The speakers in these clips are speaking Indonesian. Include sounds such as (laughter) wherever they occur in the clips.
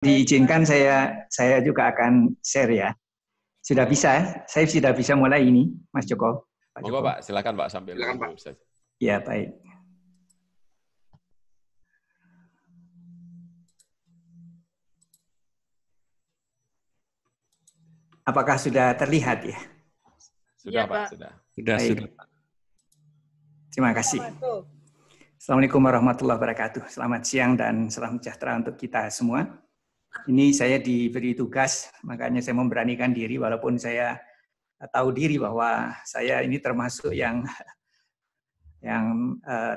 diizinkan saya saya juga akan share ya. Sudah bisa, saya sudah bisa mulai ini, Mas Joko. Pak Joko, Joko. Pak, silakan Pak sambil. Silakan Pak. Ya baik. Apakah sudah terlihat ya? Sudah ya, Pak. Pak, sudah. Sudah, sudah. Terima kasih. Assalamualaikum warahmatullahi wabarakatuh. Selamat siang dan salam sejahtera untuk kita semua ini saya diberi tugas, makanya saya memberanikan diri walaupun saya tahu diri bahwa saya ini termasuk yang yang eh,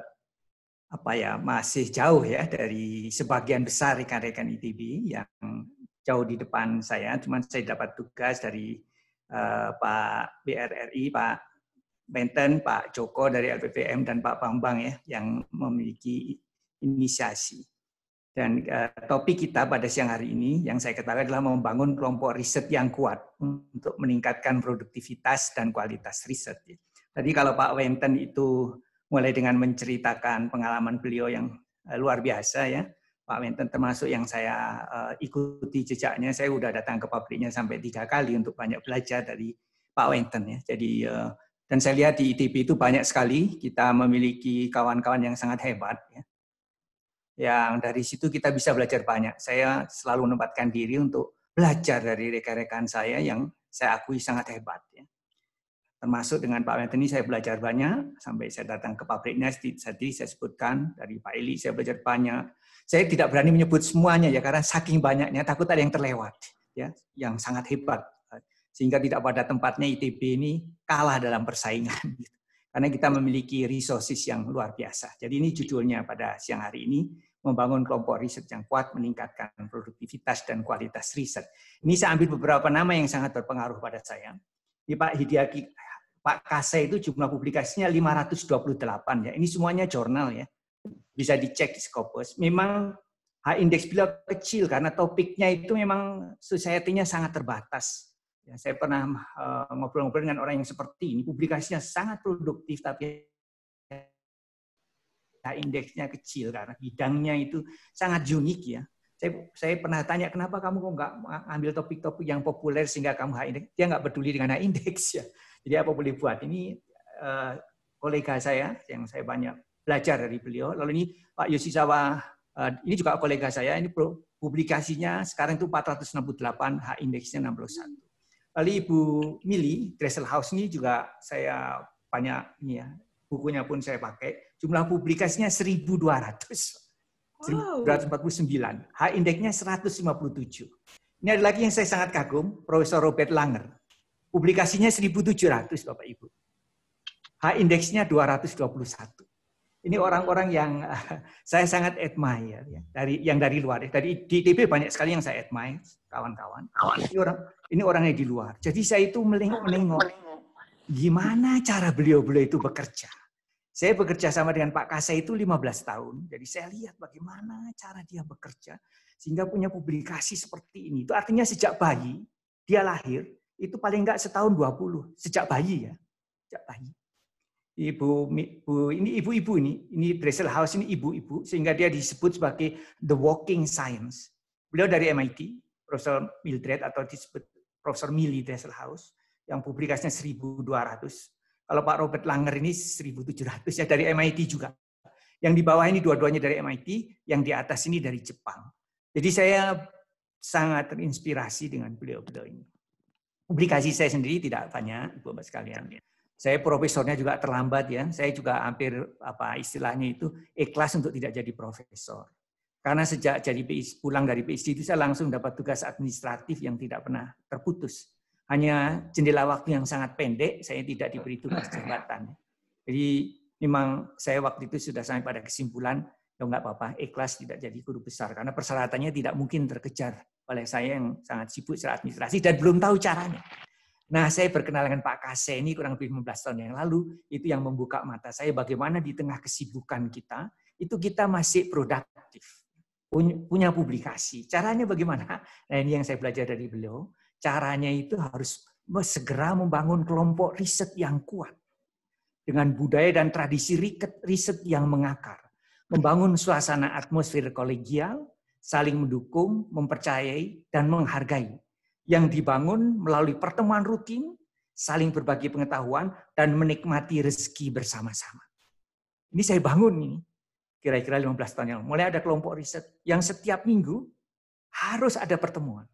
apa ya masih jauh ya dari sebagian besar rekan-rekan ITB yang jauh di depan saya. Cuman saya dapat tugas dari eh, Pak BRRI, Pak Benten, Pak Joko dari LPPM dan Pak Bambang ya yang memiliki inisiasi. Dan uh, topik kita pada siang hari ini yang saya ketahui adalah membangun kelompok riset yang kuat untuk meningkatkan produktivitas dan kualitas riset. Tadi kalau Pak Wenten itu mulai dengan menceritakan pengalaman beliau yang eh, luar biasa ya. Pak Wenten termasuk yang saya uh, ikuti jejaknya, saya sudah datang ke pabriknya sampai tiga kali untuk banyak belajar dari Pak Wenten ya. Jadi uh, dan saya lihat di ITB itu banyak sekali kita memiliki kawan-kawan yang sangat hebat ya yang dari situ kita bisa belajar banyak. Saya selalu menempatkan diri untuk belajar dari rekan-rekan saya yang saya akui sangat hebat. Ya. Termasuk dengan Pak Anthony saya belajar banyak, sampai saya datang ke pabriknya, tadi saya sebutkan, dari Pak Eli saya belajar banyak. Saya tidak berani menyebut semuanya ya, karena saking banyaknya takut ada yang terlewat, ya, yang sangat hebat. Sehingga tidak pada tempatnya ITB ini kalah dalam persaingan. Gitu karena kita memiliki resources yang luar biasa. Jadi ini judulnya pada siang hari ini, membangun kelompok riset yang kuat, meningkatkan produktivitas dan kualitas riset. Ini saya ambil beberapa nama yang sangat berpengaruh pada saya. Ini Pak Hidiaki, Pak Kase itu jumlah publikasinya 528 ya. Ini semuanya jurnal ya. Bisa dicek di Scopus. Memang H index beliau kecil karena topiknya itu memang society-nya sangat terbatas Ya, saya pernah eh, ngobrol-ngobrol uh, dengan orang yang seperti ini, publikasinya sangat produktif tapi ya indeksnya kecil karena bidangnya itu sangat unik ya. Saya, saya pernah tanya kenapa kamu kok nggak ambil topik-topik yang populer sehingga kamu high index? Dia nggak peduli dengan high index ya. Jadi apa boleh buat? Ini uh, kolega saya yang saya banyak belajar dari beliau. Lalu ini Pak Yosisawa, uh, eh, ini juga kolega saya. Ini publikasinya sekarang itu 468, H indexnya 61. Lalu Ibu Mili Dressel House ini juga saya banyak ini ya, bukunya pun saya pakai. Jumlah publikasinya 1200. Wow. 1.249. H indeksnya 157. Ini ada lagi yang saya sangat kagum, Profesor Robert Langer. Publikasinya 1700 Bapak Ibu. H indeksnya 221. Ini orang-orang yang (laughs) saya sangat admire ya, dari yang dari luar. Dari di ITB banyak sekali yang saya admire kawan-kawan. Ini orang ini orangnya di luar. Jadi saya itu melengok-melengok gimana cara beliau-beliau itu bekerja. Saya bekerja sama dengan Pak Kasa itu 15 tahun. Jadi saya lihat bagaimana cara dia bekerja sehingga punya publikasi seperti ini. Itu artinya sejak bayi dia lahir itu paling enggak setahun 20 sejak bayi ya. Sejak bayi ibu ibu ini ibu-ibu ini ini Dressel House ini ibu-ibu sehingga dia disebut sebagai the walking science. Beliau dari MIT, Profesor Mildred atau disebut Profesor Milly Dressel House yang publikasinya 1200. Kalau Pak Robert Langer ini 1700 ya dari MIT juga. Yang di bawah ini dua-duanya dari MIT, yang di atas ini dari Jepang. Jadi saya sangat terinspirasi dengan beliau-beliau ini. Publikasi saya sendiri tidak banyak, Ibu Bapak sekalian. Saya profesornya juga terlambat ya. Saya juga hampir apa istilahnya itu ikhlas untuk tidak jadi profesor. Karena sejak jadi PhD, pulang dari PhD itu saya langsung dapat tugas administratif yang tidak pernah terputus. Hanya jendela waktu yang sangat pendek, saya tidak diberi tugas jabatan. Jadi memang saya waktu itu sudah sampai pada kesimpulan, ya nggak apa-apa, ikhlas tidak jadi guru besar. Karena persyaratannya tidak mungkin terkejar oleh saya yang sangat sibuk secara administrasi dan belum tahu caranya. Nah, saya berkenalan dengan Pak Kase ini kurang lebih 15 tahun yang lalu, itu yang membuka mata saya bagaimana di tengah kesibukan kita, itu kita masih produktif, punya publikasi. Caranya bagaimana? Nah, ini yang saya belajar dari beliau. Caranya itu harus segera membangun kelompok riset yang kuat dengan budaya dan tradisi riset yang mengakar, membangun suasana atmosfer kolegial, saling mendukung, mempercayai, dan menghargai yang dibangun melalui pertemuan rutin, saling berbagi pengetahuan, dan menikmati rezeki bersama-sama. Ini saya bangun ini, kira-kira 15 tahun yang lalu. Mulai ada kelompok riset yang setiap minggu harus ada pertemuan.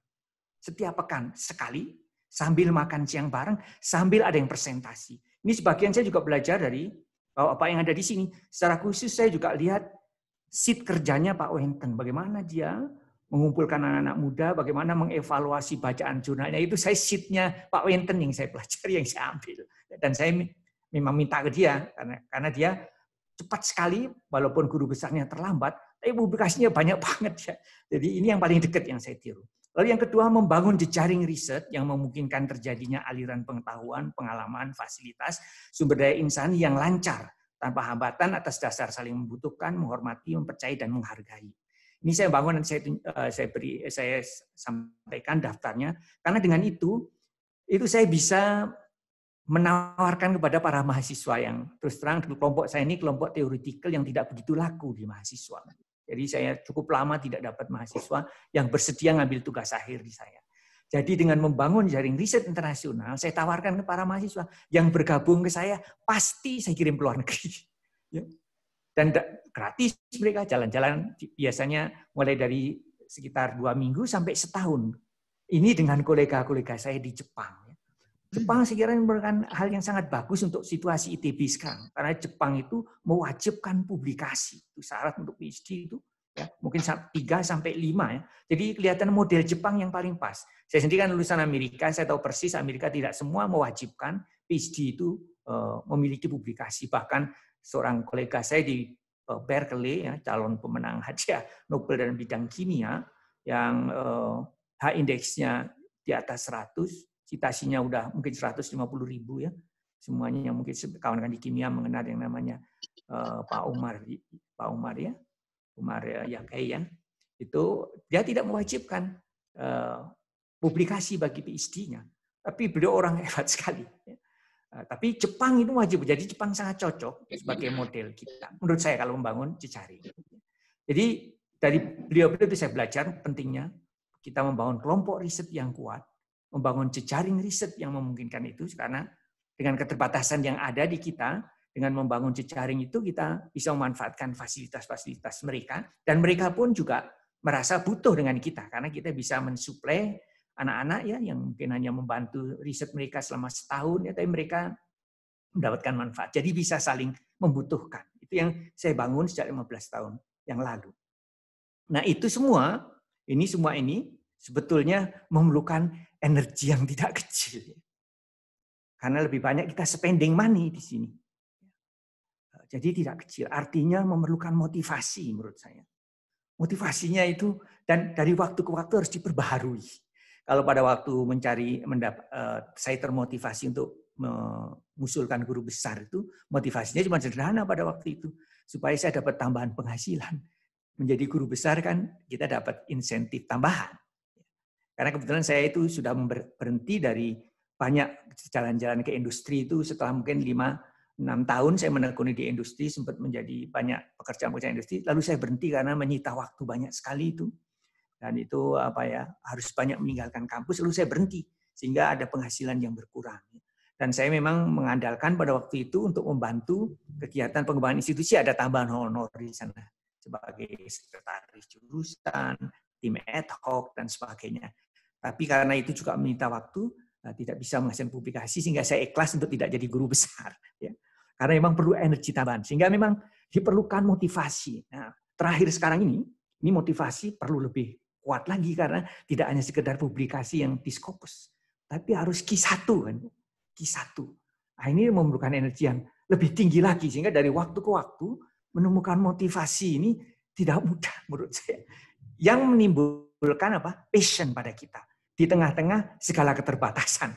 Setiap pekan sekali, sambil makan siang bareng, sambil ada yang presentasi. Ini sebagian saya juga belajar dari apa oh, apa yang ada di sini. Secara khusus saya juga lihat sit kerjanya Pak Wenteng. Bagaimana dia mengumpulkan anak-anak muda, bagaimana mengevaluasi bacaan jurnalnya. Itu saya sheetnya Pak Wenten yang saya pelajari, yang saya ambil. Dan saya memang minta ke dia, karena, karena dia cepat sekali, walaupun guru besarnya terlambat, tapi publikasinya banyak (laughs) banget. ya. Jadi ini yang paling dekat yang saya tiru. Lalu yang kedua, membangun jejaring riset yang memungkinkan terjadinya aliran pengetahuan, pengalaman, fasilitas, sumber daya insan yang lancar, tanpa hambatan atas dasar saling membutuhkan, menghormati, mempercayai, dan menghargai. Ini saya bangun nanti saya eh, saya beri saya sampaikan daftarnya karena dengan itu itu saya bisa menawarkan kepada para mahasiswa yang terus terang kelompok saya ini kelompok teoritikal yang tidak begitu laku di mahasiswa. Jadi saya cukup lama tidak dapat mahasiswa yang bersedia ngambil tugas akhir di saya. Jadi dengan membangun jaring riset internasional, saya tawarkan ke para mahasiswa yang bergabung ke saya, pasti saya kirim ke luar negeri. (laughs) Ya. Dan gratis mereka jalan-jalan biasanya mulai dari sekitar dua minggu sampai setahun. Ini dengan kolega-kolega saya di Jepang. Ya. Hmm. Jepang saya kira merupakan hal yang sangat bagus untuk situasi ITB sekarang. Karena Jepang itu mewajibkan publikasi. Itu syarat untuk PhD itu ya, mungkin 3 sampai 5 ya. Jadi kelihatan model Jepang yang paling pas. Saya sendiri kan lulusan Amerika, saya tahu persis Amerika tidak semua mewajibkan PhD itu eh, memiliki publikasi. Bahkan seorang kolega saya di eh, Berkeley, ya, calon pemenang hadiah Nobel dalam bidang kimia, yang H-indeksnya eh, di atas 100, citasinya udah mungkin 150 ribu ya, semuanya yang mungkin kawan-kawan di kimia mengenal yang namanya uh, Pak Umar Pak Umar ya Umar ya itu dia tidak mewajibkan uh, publikasi bagi PhD-nya tapi beliau orang (laughs) hebat sekali ya. Eh, tapi Jepang itu wajib. Jadi Jepang sangat cocok iya, iya. sebagai model kita. Menurut saya kalau membangun Cicari. Jadi dari beliau-beliau itu saya belajar pentingnya kita membangun kelompok riset yang kuat, membangun jejaring riset yang memungkinkan itu karena dengan keterbatasan yang ada di kita, dengan membangun jejaring itu kita bisa memanfaatkan fasilitas-fasilitas mereka dan mereka pun juga merasa butuh dengan kita karena kita bisa mensuplai anak-anak ya yang mungkin hanya membantu riset mereka selama setahun ya tapi mereka mendapatkan manfaat. Jadi bisa saling membutuhkan. Itu yang saya bangun sejak 15 tahun yang lalu. Nah, itu semua ini semua ini sebetulnya memerlukan energi yang tidak (laughs) kecil. Karena lebih banyak kita spending money di sini. Jadi tidak kecil, artinya memerlukan motivasi menurut saya. Motivasinya itu dan dari waktu ke waktu harus diperbaharui kalau pada waktu mencari mendapat uh, eh, saya termotivasi untuk mengusulkan guru besar itu motivasinya cuma sederhana pada waktu itu supaya saya dapat tambahan penghasilan menjadi guru besar kan kita dapat insentif tambahan karena kebetulan saya itu sudah berhenti dari banyak jalan-jalan ke industri itu setelah mungkin 5 6 tahun saya menekuni di industri sempat menjadi banyak pekerjaan-pekerjaan industri lalu saya berhenti karena menyita waktu banyak sekali itu dan itu apa ya harus banyak meninggalkan kampus lalu saya berhenti sehingga ada penghasilan yang berkurang dan saya memang mengandalkan pada waktu itu untuk membantu kegiatan pengembangan institusi ada tambahan honor di sana sebagai sekretaris jurusan tim ad hoc dan sebagainya tapi karena itu juga meminta waktu eh, tidak bisa menghasilkan publikasi sehingga saya ikhlas untuk tidak jadi guru besar (laughs) ya karena memang perlu energi tambahan sehingga memang diperlukan motivasi nah terakhir sekarang ini ini motivasi perlu lebih kuat lagi karena tidak hanya sekedar publikasi yang diskopus, tapi harus Q1 kan. Q1. Nah, ini memerlukan energi yang lebih tinggi lagi sehingga dari waktu ke waktu menemukan motivasi ini tidak mudah (laughs) menurut saya. Yang menimbulkan apa? passion pada kita di tengah-tengah segala keterbatasan.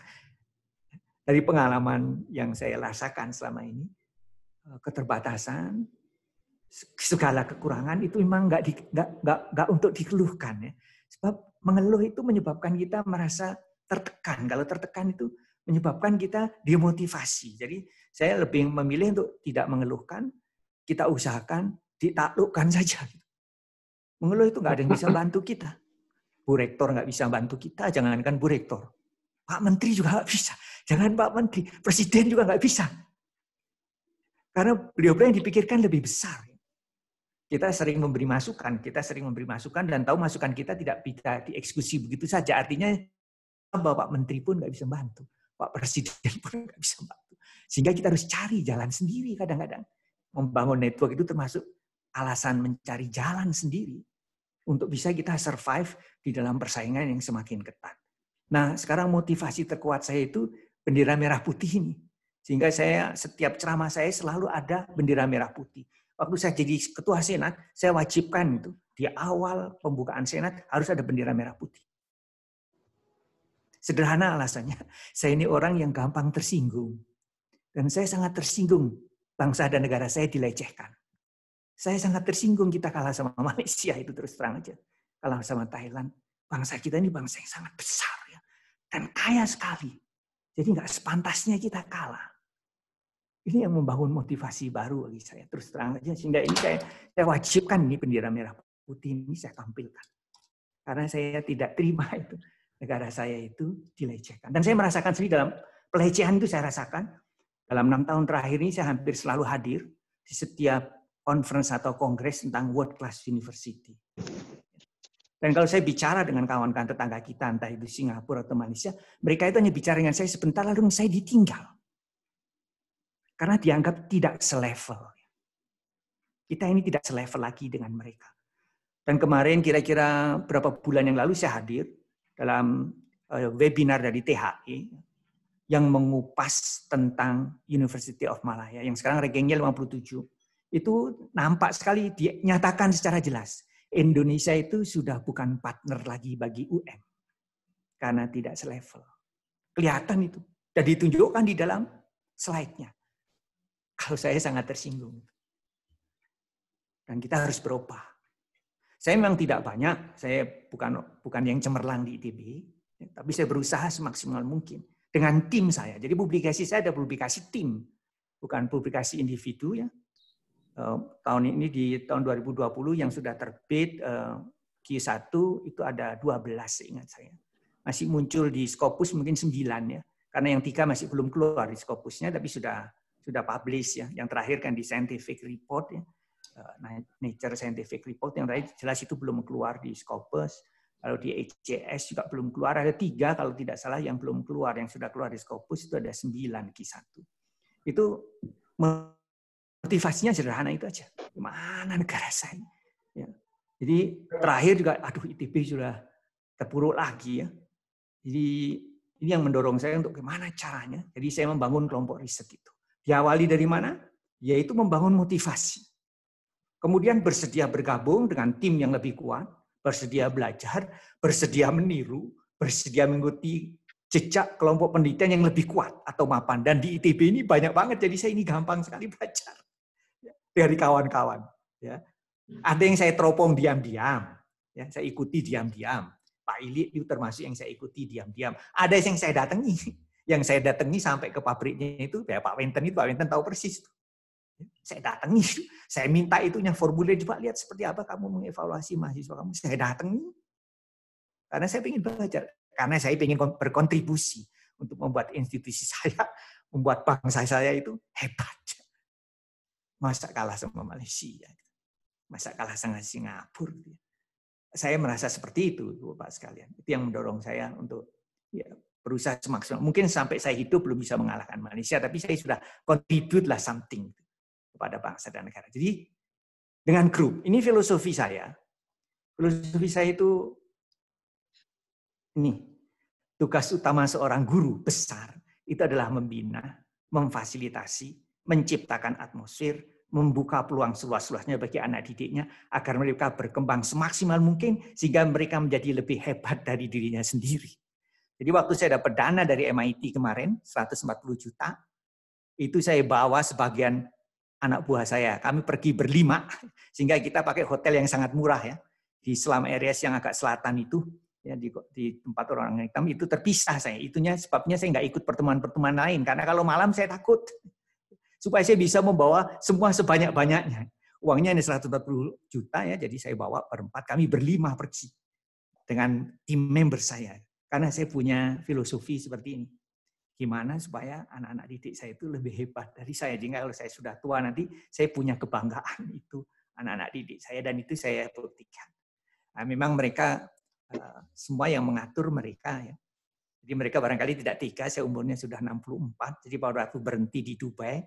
Dari pengalaman yang saya rasakan selama ini, eh, keterbatasan, segala kekurangan itu memang nggak nggak nggak nggak untuk dikeluhkan ya. Sebab mengeluh itu menyebabkan kita merasa tertekan. Kalau tertekan itu menyebabkan kita demotivasi. Jadi saya lebih memilih untuk tidak mengeluhkan, kita usahakan ditaklukkan (laughs) saja. Mengeluh itu nggak ada yang bisa bantu kita. Bu Rektor nggak bisa bantu kita, jangankan Bu Rektor. Pak Menteri juga nggak bisa. Jangan Pak Menteri, Presiden juga nggak bisa. Karena beliau-beliau yang dipikirkan lebih besar kita sering memberi masukan, kita sering memberi masukan dan tahu masukan kita tidak bisa dieksekusi begitu saja. Artinya Bapak Menteri pun nggak bisa bantu, Pak Presiden pun nggak bisa bantu. Sehingga kita harus cari jalan sendiri kadang-kadang. Membangun network itu termasuk alasan mencari jalan sendiri untuk bisa kita survive di dalam persaingan yang semakin ketat. Nah sekarang motivasi terkuat saya itu bendera merah putih ini. Sehingga saya setiap ceramah saya selalu ada bendera merah putih waktu saya jadi ketua senat, saya wajibkan itu di awal pembukaan senat harus ada bendera merah putih. Sederhana alasannya, (laughs) saya ini orang yang gampang tersinggung. Dan saya sangat tersinggung bangsa dan negara saya dilecehkan. Saya sangat tersinggung kita kalah sama (laughs) Malaysia itu terus terang aja. Kalah sama Thailand. Bangsa kita ini bangsa yang sangat besar ya. dan kaya sekali. Jadi nggak sepantasnya kita kalah. Ini yang membangun motivasi baru bagi saya. Terus terang aja, sehingga ini saya, saya wajibkan ini bendera merah putih ini saya tampilkan. Karena saya tidak terima (laughs) itu. Negara saya itu dilecehkan. Dan saya merasakan sendiri dalam pelecehan itu saya rasakan. Dalam enam tahun terakhir ini saya hampir selalu hadir di setiap conference atau kongres tentang world class university. Dan kalau saya bicara dengan kawan-kawan tetangga kita, entah itu Singapura atau Malaysia, mereka itu hanya bicara dengan saya sebentar lalu saya ditinggal. Karena dianggap tidak selevel. Kita ini tidak selevel lagi dengan mereka. Dan kemarin kira-kira berapa bulan yang lalu saya hadir dalam eh, webinar dari THI e yang mengupas tentang University of Malaya yang sekarang regengnya 57. Itu nampak sekali dinyatakan secara jelas. Indonesia itu sudah bukan partner lagi bagi UM. Karena tidak selevel. Kelihatan itu. Dan ditunjukkan di dalam slide-nya. Kalau saya sangat tersinggung. Dan kita harus berubah. Saya memang tidak banyak, saya bukan bukan yang cemerlang di ITB, ya, tapi saya berusaha semaksimal mungkin dengan tim saya. Jadi publikasi saya ada publikasi tim, bukan publikasi individu ya. Eh, tahun ini di tahun 2020 yang sudah terbit eh, Q1 itu ada 12 ingat saya. Masih muncul di Scopus mungkin 9 ya. Karena yang tiga masih belum keluar di Scopusnya, tapi sudah sudah publish ya. Yang terakhir kan di scientific report ya. Eh, nah, Nature Scientific Report yang tadi jelas itu belum keluar di Scopus, lalu di HCS juga belum keluar. Ada tiga kalau tidak salah yang belum keluar, yang sudah keluar di Scopus itu ada sembilan Q1. Itu motivasinya sederhana itu aja. Gimana negara saya? Ya. Jadi terakhir juga, aduh ITB sudah terpuruk lagi ya. Jadi ini yang mendorong saya untuk gimana caranya. Jadi saya membangun kelompok riset itu. Diawali dari mana? Yaitu membangun motivasi. Kemudian bersedia bergabung dengan tim yang lebih kuat, bersedia belajar, bersedia meniru, bersedia mengikuti jejak kelompok penelitian yang lebih kuat atau mapan. Dan di ITB ini banyak banget, jadi saya ini gampang sekali (laughs) belajar dari kawan-kawan. Ya. Hmm. Ada yang saya teropong diam-diam, ya, saya ikuti diam-diam. Pak Ili itu termasuk yang saya ikuti diam-diam. Ada yang saya datangi, yang saya datangi sampai ke pabriknya itu ya Pak Winton itu Pak Winton tahu persis saya datangi (laughs) saya minta itunya formulir coba lihat seperti apa kamu mengevaluasi mahasiswa kamu saya datangi karena saya ingin belajar karena saya ingin berkontribusi untuk membuat institusi (laughs) saya membuat bangsa saya itu hebat masa kalah sama Malaysia masa kalah sama Singapura saya merasa seperti itu Bapak sekalian itu yang mendorong saya untuk ya, berusaha semaksimal. Mungkin sampai saya hidup belum bisa mengalahkan Malaysia, tapi saya sudah contribute lah something kepada bangsa dan negara. Jadi dengan grup, ini filosofi saya. Filosofi saya itu ini, tugas utama seorang guru besar itu adalah membina, memfasilitasi, menciptakan atmosfer, membuka peluang seluas-luasnya bagi anak didiknya agar mereka berkembang semaksimal mungkin sehingga mereka menjadi lebih hebat dari dirinya sendiri. Jadi waktu saya dapat dana dari MIT kemarin, 140 juta, itu saya bawa sebagian anak buah saya. Kami pergi berlima, (laughs) sehingga kita pakai hotel yang sangat murah ya. Di selama area yang agak selatan itu, ya di, di tempat orang hitam, itu terpisah saya. Itunya sebabnya saya nggak ikut pertemuan-pertemuan lain. Karena kalau malam saya takut. Supaya saya bisa membawa semua sebanyak-banyaknya. Uangnya ini 140 juta ya, jadi saya bawa berempat. Kami berlima pergi dengan tim member saya. Karena saya punya filosofi seperti ini. Gimana supaya anak-anak didik saya itu lebih hebat dari saya. Jika kalau saya sudah tua nanti saya punya kebanggaan itu anak-anak didik saya dan itu saya buktikan. Nah, memang mereka eh, semua yang mengatur mereka ya. Jadi mereka barangkali tidak tiga, saya umurnya sudah 64, jadi pada waktu berhenti di Dubai,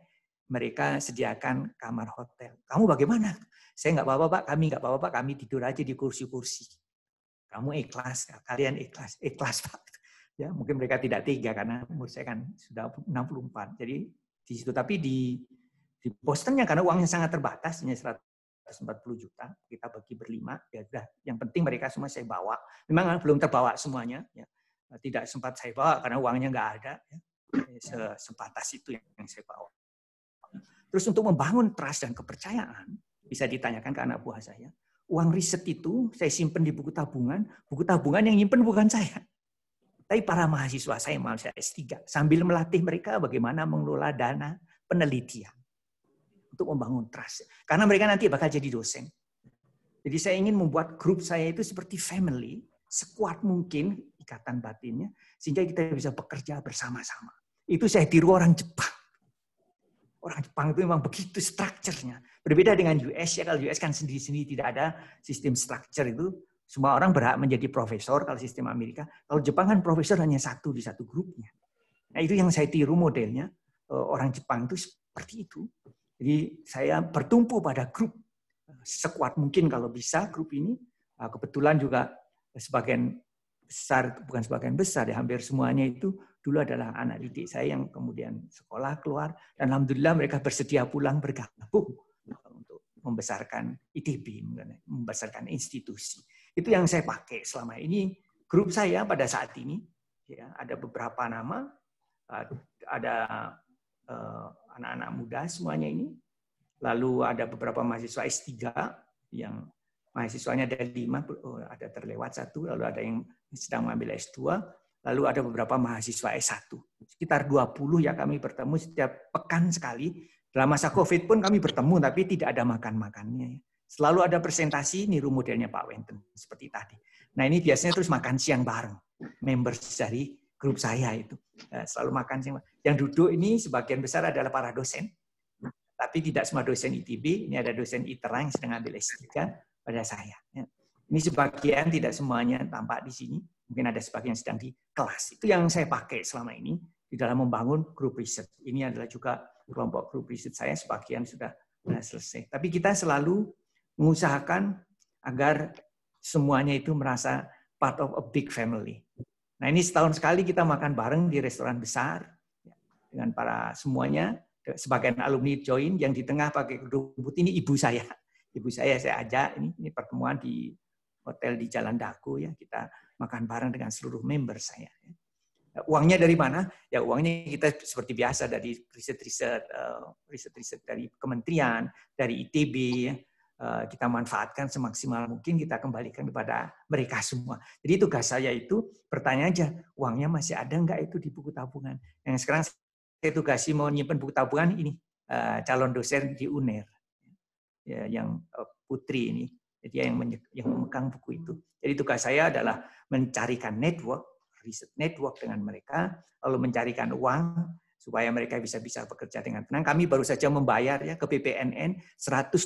mereka sediakan kamar hotel. Kamu bagaimana? Saya nggak apa-apa pak, kami nggak apa-apa pak, kami tidur aja di kursi-kursi kamu ikhlas, kalian ikhlas, ikhlas Pak. (laughs) Ya, mungkin mereka tidak tiga karena umur saya kan sudah 64. Jadi di situ tapi di di Bostonnya karena uangnya sangat terbatas, hanya 140 juta, kita bagi berlima, ya sudah. Yang penting mereka semua saya bawa. Memang belum terbawa semuanya, ya. tidak sempat saya bawa karena uangnya nggak ada. Ya. Eh, sebatas itu yang saya bawa. Terus untuk membangun trust dan kepercayaan, bisa ditanyakan ke anak buah saya, uang riset itu saya simpen di buku tabungan, buku tabungan yang nyimpen bukan saya. Tapi para mahasiswa saya, mahasiswa S3, sambil melatih mereka bagaimana mengelola dana penelitian untuk membangun trust. Karena mereka nanti bakal jadi dosen. Jadi saya ingin membuat grup saya itu seperti family, sekuat mungkin ikatan batinnya, sehingga kita bisa bekerja bersama-sama. Itu saya tiru orang Jepang. Orang Jepang itu memang begitu strukturnya. Berbeda dengan US ya, kalau US kan sendiri-sendiri tidak ada sistem structure itu. Semua orang berhak menjadi profesor kalau sistem Amerika. Kalau Jepang kan profesor hanya satu di satu grupnya. Nah itu yang saya tiru modelnya. Eh, orang Jepang itu seperti itu. Jadi saya bertumpu pada grup sekuat mungkin kalau bisa grup ini. Eh, kebetulan juga sebagian besar, bukan sebagian besar ya, hampir semuanya itu dulu adalah anak didik saya yang kemudian sekolah keluar dan alhamdulillah mereka bersedia pulang bergabung untuk membesarkan ITB, membesarkan institusi. Itu yang saya pakai selama ini. Grup saya pada saat ini ya, ada beberapa nama, ada eh, anak-anak uh, muda semuanya ini, lalu ada beberapa mahasiswa S3 yang mahasiswanya ada lima, eh, ada terlewat satu, lalu ada yang sedang mengambil S2, lalu ada beberapa mahasiswa S1. Sekitar 20 ya kami bertemu setiap pekan sekali. Dalam masa COVID pun kami bertemu, tapi tidak ada makan-makannya. Ya. Selalu ada presentasi, niru modelnya Pak Wenten, seperti tadi. Nah ini biasanya terus makan siang bareng, members dari grup saya itu. Nah, selalu makan siang. Yang duduk ini sebagian besar adalah para dosen, tapi tidak semua dosen ITB, ini ada dosen ITERA yang sedang ambil S3 pada saya. Ya. Ini sebagian, tidak semuanya tampak di sini Mungkin ada sebagian yang sedang di kelas. Itu yang saya pakai selama ini di dalam membangun grup riset. Ini adalah juga kelompok grup riset saya, sebagian sudah selesai. Tapi kita selalu mengusahakan agar semuanya itu merasa part of a big family. Nah ini setahun sekali kita makan bareng di restoran besar dengan para semuanya. Sebagian alumni join, yang di tengah pakai kerudung ini ibu saya. Ibu saya saya ajak, ini, ini pertemuan di hotel di Jalan Daku ya, kita makan bareng dengan seluruh member saya. Ya. Uangnya dari mana? Ya uangnya kita seperti biasa dari riset-riset, eh, riset-riset dari kementerian, dari ITB, ya. eh, kita manfaatkan semaksimal mungkin kita kembalikan kepada mereka semua. Jadi tugas saya itu pertanyaan aja, uangnya masih ada nggak itu di buku tabungan? Yang sekarang saya tugasi mau nyimpen buku tabungan ini eh, calon dosen di UNER, ya, yang Putri ini dia yang, yang memegang buku itu. Jadi tugas saya adalah mencarikan network, riset network dengan mereka, lalu mencarikan uang supaya mereka bisa bisa bekerja dengan tenang. Kami baru saja membayar ya ke BPNN 128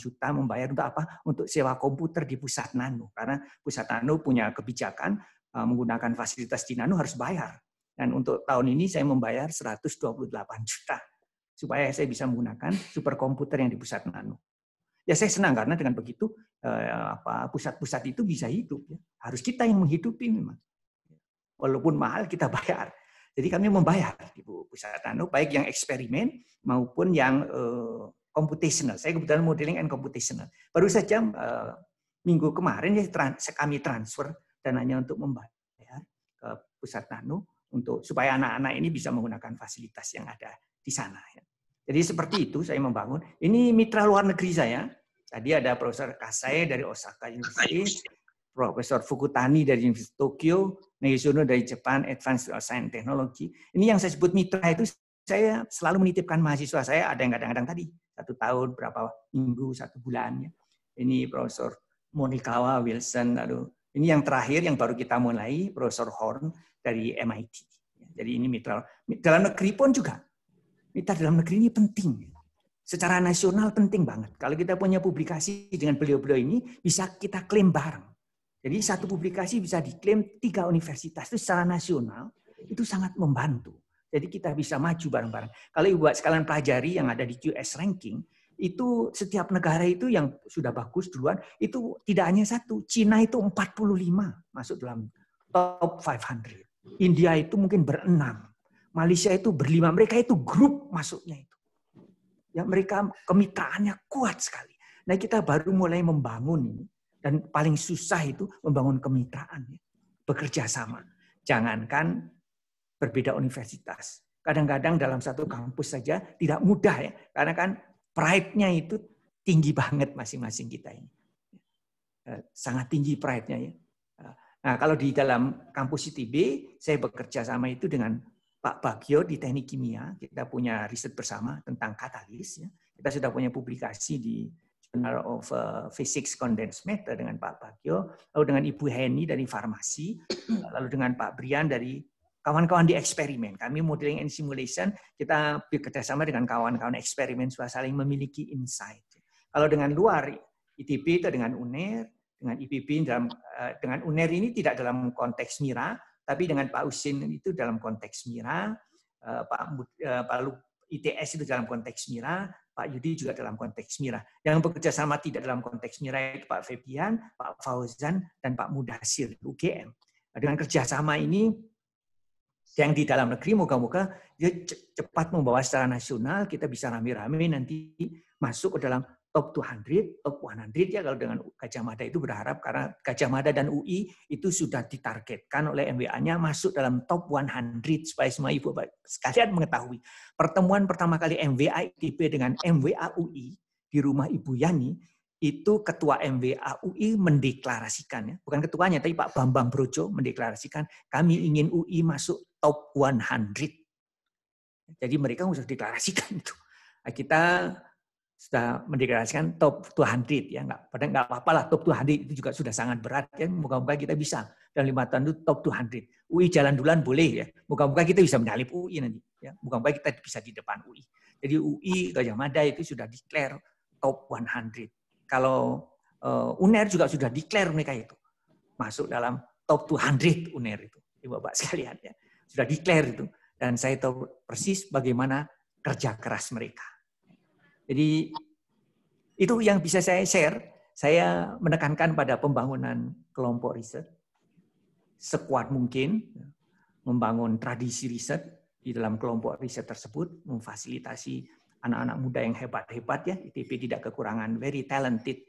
juta membayar untuk apa? Untuk sewa komputer di Pusat Nano karena Pusat Nano punya kebijakan eh, menggunakan fasilitas di Nano harus bayar. Dan untuk tahun ini saya membayar 128 juta supaya saya bisa menggunakan superkomputer yang di Pusat Nano. Ya saya senang karena dengan begitu eh, apa pusat-pusat itu bisa hidup ya. Harus kita yang menghidupi memang. Walaupun mahal kita bayar. Jadi kami membayar Ibu Pusat Nano baik yang eksperimen maupun yang uh, computational. Saya kebetulan modeling and computational. Baru saja uh, minggu kemarin ya trans, kami transfer dananya untuk membayar ke Pusat Nano untuk supaya anak-anak ini bisa menggunakan fasilitas yang ada di sana. Ya. Jadi seperti itu saya membangun. Ini mitra luar negeri saya. Tadi ada Profesor Kasai dari Osaka University, Profesor Fukutani dari University Tokyo, Nagisuno dari Jepang, Advanced Science Technology. Ini yang saya sebut mitra itu saya selalu menitipkan mahasiswa saya, ada yang kadang-kadang tadi, satu tahun, berapa minggu, satu bulan. Ya. Ini Profesor Monikawa Wilson, lalu ini yang terakhir yang baru kita mulai, Profesor Horn dari MIT. Jadi ini mitra dalam negeri pun juga mitra dalam negeri ini penting. Secara nasional penting banget. Kalau kita punya publikasi dengan beliau-beliau ini, bisa kita klaim bareng. Jadi satu publikasi bisa diklaim tiga universitas itu secara nasional, itu sangat membantu. Jadi kita bisa maju bareng-bareng. Kalau Ibu buat sekalian pelajari yang ada di QS Ranking, itu setiap negara itu yang sudah bagus duluan, itu tidak hanya satu. Cina itu 45 masuk dalam top 500. India itu mungkin berenam. Malaysia itu berlima, mereka itu grup masuknya itu. Ya mereka kemitraannya kuat sekali. Nah kita baru mulai membangun dan paling susah itu membangun kemitraan, ya. bekerja sama. Jangankan berbeda universitas, kadang-kadang dalam satu kampus saja tidak mudah ya. Karena kan pride-nya itu tinggi banget masing-masing kita ini. Ya, sangat tinggi pride-nya ya. Nah, kalau di dalam kampus ITB, saya bekerja sama itu dengan Pak Bagio di Teknik Kimia, kita punya riset bersama tentang katalis. Ya. Kita sudah punya publikasi di Journal of eh, Physics Condensed Matter dengan Pak Bagio, lalu dengan Ibu Heni dari Farmasi, eh, lalu dengan Pak Brian dari kawan-kawan di eksperimen. Kami modeling and simulation, kita bekerjasama dengan kawan-kawan eksperimen sudah saling memiliki insight. Kalau dengan luar, ITB itu dengan UNER, dengan IPB dalam eh, dengan UNER ini tidak dalam konteks mira, tapi dengan Pak Usin itu dalam konteks Mira, eh, Pak, eh, Pak ITS itu dalam konteks Mira, Pak Yudi juga dalam konteks Mira. Yang bekerja sama tidak dalam konteks Mira itu Pak Febian, Pak Fauzan, dan Pak Mudasir UGM. Dengan kerjasama ini, yang di dalam negeri moga-moga dia cepat membawa secara nasional, kita bisa rame-rame nanti masuk ke dalam top 200, top 100 ya kalau dengan Gajah Mada itu berharap karena Gajah Mada dan UI itu sudah ditargetkan oleh MWA-nya masuk dalam top 100 supaya semua ibu sekalian mengetahui. Pertemuan pertama kali MWA ITB dengan MWA UI di rumah Ibu Yani itu ketua MWA UI mendeklarasikan ya, bukan ketuanya tapi Pak Bambang Brojo mendeklarasikan kami ingin UI masuk top 100. Jadi mereka sudah deklarasikan itu. Nah, kita sudah mendeklarasikan top hundred ya nggak padahal nggak apa-apa lah top hundred itu juga sudah sangat berat ya moga-moga kita bisa dalam lima tahun itu top hundred UI jalan duluan boleh ya moga-moga kita bisa menyalip UI nanti ya moga-moga kita bisa di depan UI jadi UI Gajah Mada itu sudah declare top one hundred kalau uh, eh, UNER juga sudah declare mereka itu masuk dalam top hundred UNER itu ibu bapak (laughs) sekalian ya sudah declare itu dan saya tahu persis bagaimana kerja keras mereka jadi itu yang bisa saya share. Saya menekankan pada pembangunan kelompok riset sekuat mungkin membangun tradisi riset di dalam kelompok riset tersebut, memfasilitasi anak-anak muda yang hebat-hebat ya, ITB tidak kekurangan very talented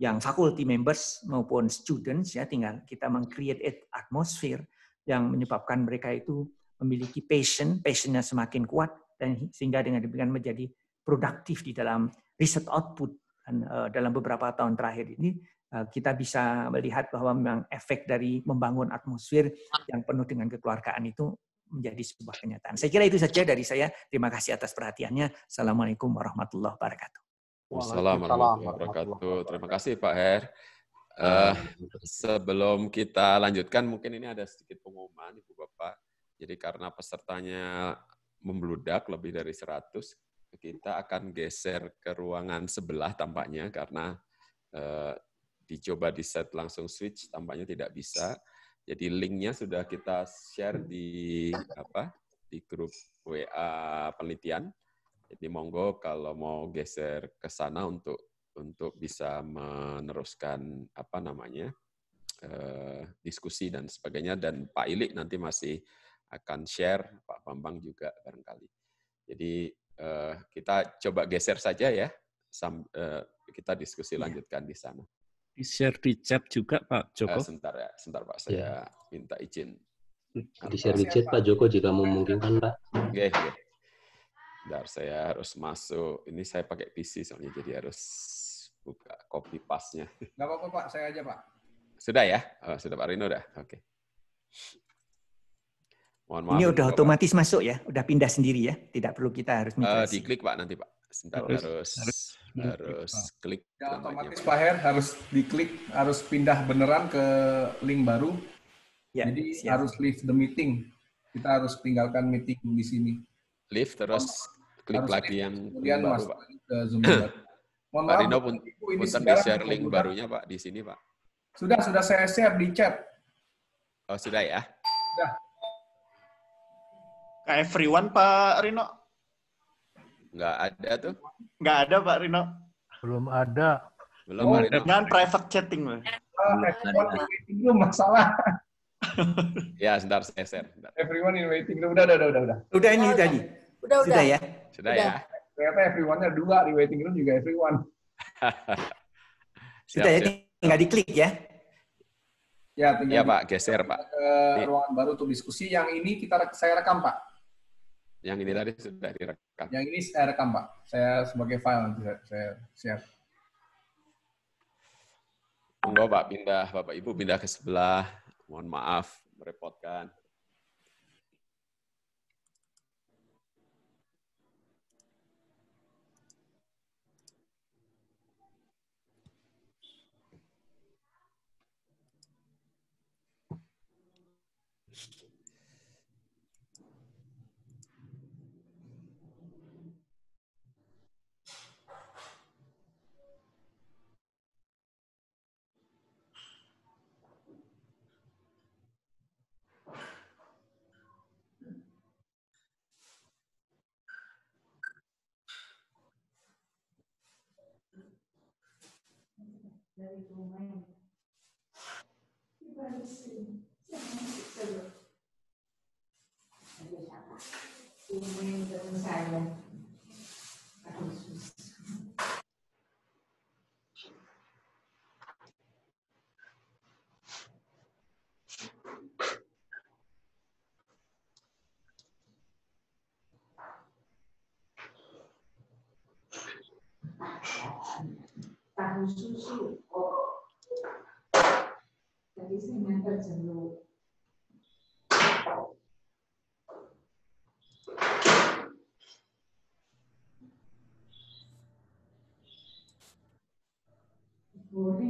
yang faculty members maupun students ya tinggal kita mengcreate atmosphere yang menyebabkan mereka itu memiliki passion, passionnya semakin kuat dan sehingga dengan demikian menjadi produktif di dalam riset output dan, eh, dalam beberapa tahun terakhir ini eh, kita bisa melihat bahwa memang efek dari membangun atmosfer yang penuh dengan kekeluargaan itu menjadi sebuah kenyataan. Saya kira itu saja dari saya. Terima kasih atas perhatiannya. Assalamualaikum warahmatullahi wabarakatuh. Wassalamualaikum warahmatullahi wabarakatuh. Terima kasih Pak Her. Uh, sebelum kita lanjutkan, mungkin ini ada sedikit pengumuman Ibu Bapak. Jadi karena pesertanya membludak lebih dari 100, kita akan geser ke ruangan sebelah tampaknya karena eh, dicoba di set langsung switch tampaknya tidak bisa. Jadi linknya sudah kita share di apa di grup WA penelitian. Jadi monggo kalau mau geser ke sana untuk untuk bisa meneruskan apa namanya eh, diskusi dan sebagainya dan Pak Ilik nanti masih akan share Pak Bambang juga barangkali. Jadi Eh, kita coba geser saja ya. Sam, uh, kita diskusi ya. lanjutkan di sana. Di share di chat juga Pak Joko. Uh, sebentar ya, sebentar Pak. Saya ya. minta izin. Di share di chat Pak Joko jika memungkinkan Pak. Oke, okay, okay. Bentar, saya harus masuk. Ini saya pakai PC soalnya jadi harus buka copy paste-nya. Gak apa-apa Pak, saya aja Pak. Sudah ya? Oh, sudah Pak Rino udah? Oke. Okay. Mohon maaf. Ini udah otomatis masuk ya, udah pindah sendiri ya, tidak perlu kita harus eh, migrasi. Uh, diklik Pak nanti Pak, sebentar harus harus, harus, harus klik. Ya, otomatis Pak Her harus diklik, harus pindah beneran ke link baru. Ya, Jadi siap. harus leave the meeting. Kita harus tinggalkan meeting di sini. Leave terus oh, klik lagi yang kemudian baru Pak. Ke Zoom baru. (clears throat) Mohon Pak Rino pun, punten di share link barunya Pak di sini Pak. Sudah sudah saya share di chat. Oh sudah ya. Sudah. Ke everyone, Pak Rino? Nggak ada tuh. Nggak ada, Pak Rino. Belum ada. Belum, oh, ada. Rino. Dengan private chatting, everyone Belum masalah. (laughs) ya, sebentar saya share. Sebentar. Everyone in waiting room. Udah, udah, udah, udah. Udah ini, udah ini. Udah, udah. Sudah ya? Sudah, ya. Ternyata everyone-nya dua di waiting room juga everyone. (laughs) Sudah ya, tinggal diklik ya. Ya, tinggal ya Pak, geser Pak. Ke ruangan baru untuk diskusi. Yang ini kita saya rekam Pak. Yang ini tadi sudah direkam. Yang ini saya rekam, Pak. Saya sebagai file nanti saya share. Monggo Pak pindah, Bapak Ibu pindah ke sebelah. Mohon maaf merepotkan. Amen. Tahu susu kok. Jadi saya terjenuh. Glória